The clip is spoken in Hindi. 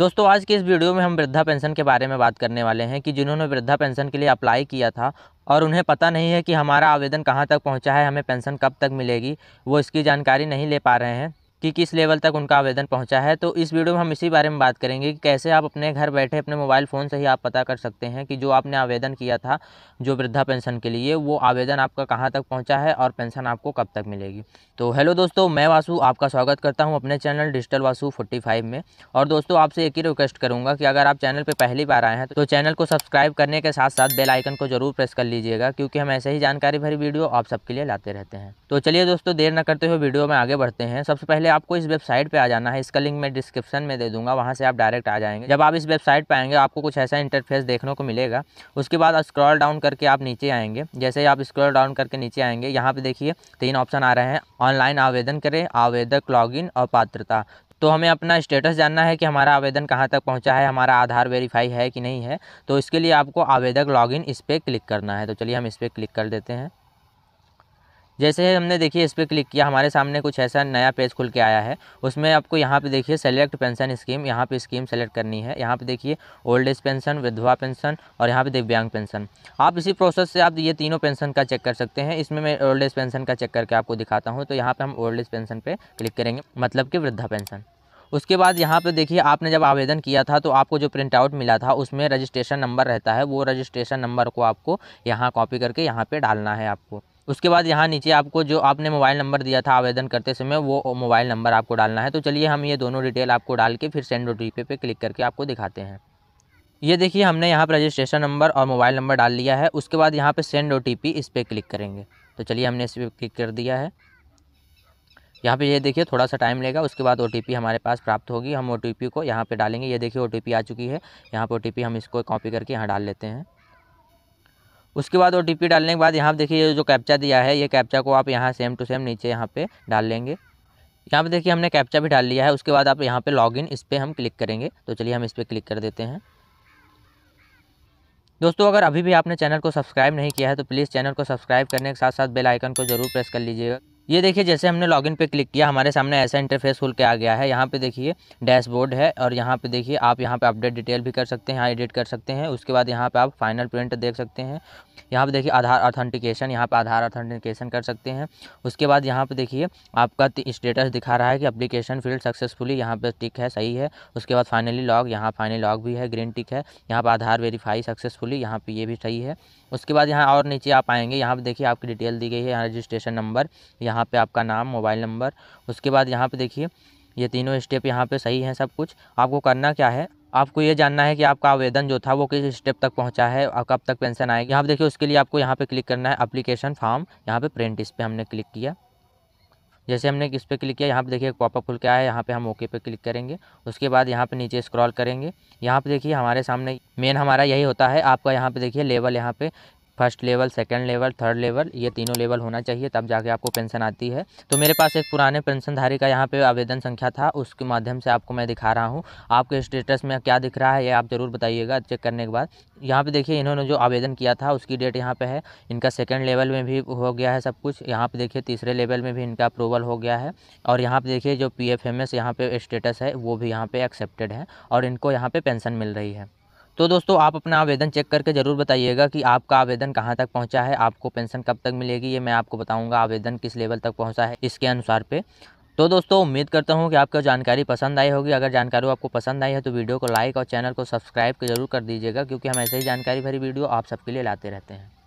दोस्तों आज के इस वीडियो में हम वृद्धा पेंशन के बारे में बात करने वाले हैं कि जिन्होंने वृद्धा पेंशन के लिए अप्लाई किया था और उन्हें पता नहीं है कि हमारा आवेदन कहाँ तक पहुँचा है हमें पेंशन कब तक मिलेगी वो इसकी जानकारी नहीं ले पा रहे हैं कि किस लेवल तक उनका आवेदन पहुंचा है तो इस वीडियो में हम इसी बारे में बात करेंगे कि कैसे आप अपने घर बैठे अपने मोबाइल फ़ोन से ही आप पता कर सकते हैं कि जो आपने आवेदन किया था जो वृद्धा पेंशन के लिए वो आवेदन आपका कहाँ तक पहुँचा है और पेंशन आपको कब तक मिलेगी तो हेलो दोस्तों मैं वासु आपका स्वागत करता हूँ अपने चैनल डिजिटल वासु फोर्टी में और दोस्तों आपसे एक ही रिक्वेस्ट करूँगा कि अगर आप चैनल पर पहली बार आए हैं तो चैनल को सब्सक्राइब करने के साथ साथ बेल आइकन को जरूर प्रेस कर लीजिएगा क्योंकि हम ऐसे ही जानकारी भरी वीडियो आप सबके लिए लाते रहते हैं तो चलिए दोस्तों देर न करते हुए वीडियो में आगे बढ़ते हैं सबसे पहले आपको इस वेबसाइट पे आ जाना है इसका लिंक मैं डिस्क्रिप्शन में दे दूंगा वहाँ से आप डायरेक्ट आ जाएंगे जब आप इस वेबसाइट पे आएंगे आपको कुछ ऐसा इंटरफेस देखने को मिलेगा उसके बाद स्क्रॉल डाउन करके आप नीचे आएंगे जैसे ही आप स्क्रॉल डाउन करके नीचे आएंगे यहाँ पर देखिए तीन ऑप्शन आ रहे हैं ऑनलाइन आवेदन करें आवेदक लॉग और पात्रता तो हमें अपना स्टेटस जानना है कि हमारा आवेदन कहाँ तक पहुँचा है हमारा आधार वेरीफाई है कि नहीं है तो इसके लिए आपको आवेदक लॉगिन इस पर क्लिक करना है तो चलिए हम इस पर क्लिक कर देते हैं जैसे हमने देखिए इस पर क्लिक किया हमारे सामने कुछ ऐसा नया पेज खुल के आया है उसमें आपको यहाँ पे देखिए सेलेक्ट पेंशन स्कीम यहाँ पे स्कीम सेलेक्ट करनी है यहाँ पे देखिए ओल्ड एज पेंशन विधवा पेंशन और यहाँ पे दिव्यांग पेंशन आप इसी प्रोसेस से आप ये तीनों पेंशन का चेक कर सकते हैं इसमें मैं ओल्ड एज पेंशन का चेक करके आपको दिखाता हूँ तो यहाँ पर हम ओल्ड एज पेंशन पर क्लिक करेंगे मतलब कि वृद्धा पेंशन उसके बाद यहाँ पे देखिए आपने जब आवेदन किया था तो आपको जो प्रिंट आउट मिला था उसमें रजिस्ट्रेशन नंबर रहता है वो रजिस्ट्रेशन नंबर को आपको यहाँ कॉपी करके यहाँ पे डालना है आपको उसके बाद यहाँ नीचे आपको जो आपने मोबाइल नंबर दिया था आवेदन करते समय वो मोबाइल नंबर आपको डालना है तो चलिए हम ये दोनों डिटेल आपको डाल के फिर सेंड ओ टी पे क्लिक करके आपको दिखाते हैं ये देखिए हमने यहाँ पर रजिस्ट्रेशन नंबर और मोबाइल नंबर डाल लिया है उसके बाद यहाँ पर सेंड ओ इस पर क्लिक करेंगे तो चलिए हमने इस पर क्लिक कर दिया है यहाँ पे ये देखिए थोड़ा सा टाइम लेगा उसके बाद ओ हमारे पास प्राप्त होगी हम ओ को यहाँ पे डालेंगे ये देखिए ओ आ चुकी है यहाँ पर ओ हम इसको कॉपी करके यहाँ डाल लेते हैं उसके बाद ओ डालने के बाद यहाँ पर देखिए जो कैप्चा दिया है ये कैप्चा को आप यहाँ सेम टू सेम नीचे यहाँ पर डाल लेंगे यहाँ पे देखिए हमने कैप्चा भी डाल लिया है उसके बाद आप यहाँ पे लॉगिन इस पर हम क्लिक करेंगे तो चलिए हम इस पर क्लिक कर देते हैं दोस्तों अगर अभी भी आपने चैनल को सब्सक्राइब नहीं किया है तो प्लीज़ चैनल को सब्सक्राइब करने के साथ साथ बेल आइकन को जरूर प्रेस कर लीजिएगा ये देखिए जैसे हमने लॉगिन पे क्लिक किया हमारे सामने ऐसा इंटरफेस खुल के आ गया है यहाँ पे देखिए डैशबोर्ड है और यहाँ पे देखिए आप यहाँ पे अपडेट डिटेल भी कर सकते हैं यहाँ एडिट कर सकते हैं उसके बाद यहाँ पे आप फाइनल प्रिंट देख सकते हैं यहाँ पे देखिए आधार ऑथेंटिकेशन यहाँ पे आधार ऑथेंटिकेशन कर सकते हैं उसके बाद यहाँ पर देखिए आपका स्टेटस दिखा रहा है कि अप्लीकेशन फील्ड सक्सेसफुली यहाँ पर टिक है सही है उसके बाद फाइनली लॉग यहाँ फाइनली लॉग भी है ग्रीन टिक है यहाँ पर आधार वेरीफाई सक्सेसफुली यहाँ पर ये भी सही है उसके बाद यहाँ और नीचे आप आएंगे यहाँ पर देखिए आपकी डिटेल दी गई है यहाँ रजिस्ट्रेशन नंबर यहाँ पे आपका नाम मोबाइल नंबर उसके बाद यहाँ पे देखिए ये तीनों स्टेप यहाँ पे सही हैं सब कुछ आपको करना क्या है आपको ये जानना है कि आपका आवेदन जो था वो किस स्टेप तक पहुँचा है और कब तक पेंशन आएगी यहाँ देखिए उसके लिए आपको यहाँ पे क्लिक करना है अप्लीकेशन फॉर्म यहाँ पे प्रिंट इस पर हमने क्लिक किया जैसे हमने इस पर क्लिक किया यहाँ पे देखिए पॉपअप खुल के आया है यहाँ पे हम ओके पे क्लिक करेंगे उसके बाद यहाँ पे नीचे स्क्रॉल करेंगे यहाँ पे देखिए हमारे सामने मेन हमारा यही होता है आपका यहाँ पे देखिए लेवल यहाँ पे first level second level third level ये तीनों लेवल होना चाहिए तब जाके आपको पेंशन आती है तो मेरे पास एक पुराने पेंशनधारी का यहाँ पे आवेदन संख्या था उसके माध्यम से आपको मैं दिखा रहा हूँ आपके स्टेटस में क्या दिख रहा है ये आप ज़रूर बताइएगा चेक करने के बाद यहाँ पे देखिए इन्होंने जो आवेदन किया था उसकी डेट यहाँ पर है इनका सेकेंड लेवल में भी हो गया है सब कुछ यहाँ पर देखिए तीसरे लेवल में भी इनका अप्रूवल हो गया है और यहाँ पर देखिए जो पी एफ एम एस यहाँ स्टेटस है वो भी यहाँ पर एक्सेप्टेड है और इनको यहाँ पर पेंशन मिल रही है तो दोस्तों आप अपना आवेदन चेक करके ज़रूर बताइएगा कि आपका आवेदन कहाँ तक पहुँचा है आपको पेंशन कब तक मिलेगी ये मैं आपको बताऊँगा आवेदन किस लेवल तक पहुँचा है इसके अनुसार पे तो दोस्तों उम्मीद करता हूँ कि आपको जानकारी पसंद आई होगी अगर जानकारी आपको पसंद आई है तो वीडियो को लाइक और चैनल को सब्सक्राइब जरूर कर दीजिएगा क्योंकि हम ऐसे ही जानकारी भरी वीडियो आप सबके लिए लाते रहते हैं